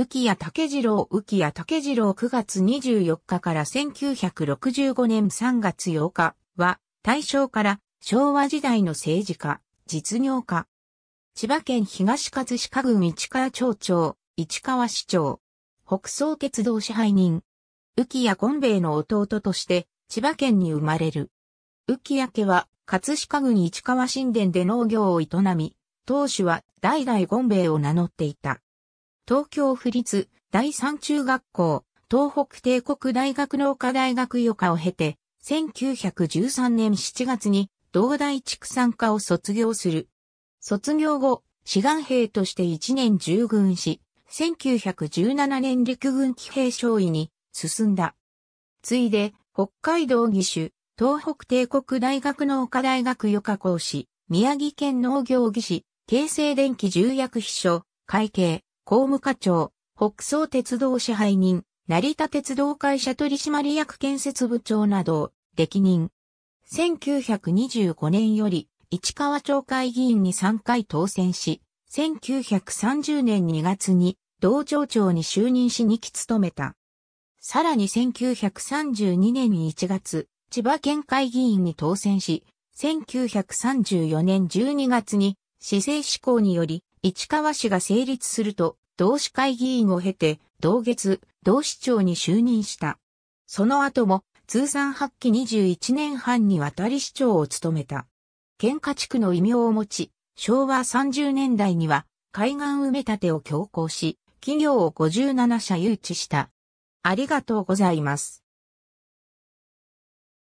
浮谷竹次郎浮谷竹次郎9月24日から1965年3月8日は、大正から昭和時代の政治家、実業家。千葉県東葛飾郡市川町長、市川市長。北総鉄道支配人。浮谷権兵衛の弟として、千葉県に生まれる。浮谷家は、葛飾郡市川神殿で農業を営み、当主は代々権兵衛を名乗っていた。東京府立第三中学校、東北帝国大学農科大学予科を経て、1913年7月に同大畜産科を卒業する。卒業後、志願兵として1年従軍し、1917年陸軍騎兵少尉に進んだ。ついで、北海道義手、東北帝国大学農科大学予科講師、宮城県農業技師、京成電機重役秘書、会計、公務課長、北総鉄道支配人、成田鉄道会社取締役建設部長などを歴任。1925年より市川町会議員に3回当選し、1930年2月に道庁長に就任し2期務めた。さらに1932年1月、千葉県会議員に当選し、1934年12月に市政施行により市川市が成立すると、同市会議員を経て、同月、同市長に就任した。その後も、通算発揮21年半にわたり市長を務めた。県下地区の異名を持ち、昭和30年代には、海岸埋め立てを強行し、企業を57社誘致した。ありがとうございます。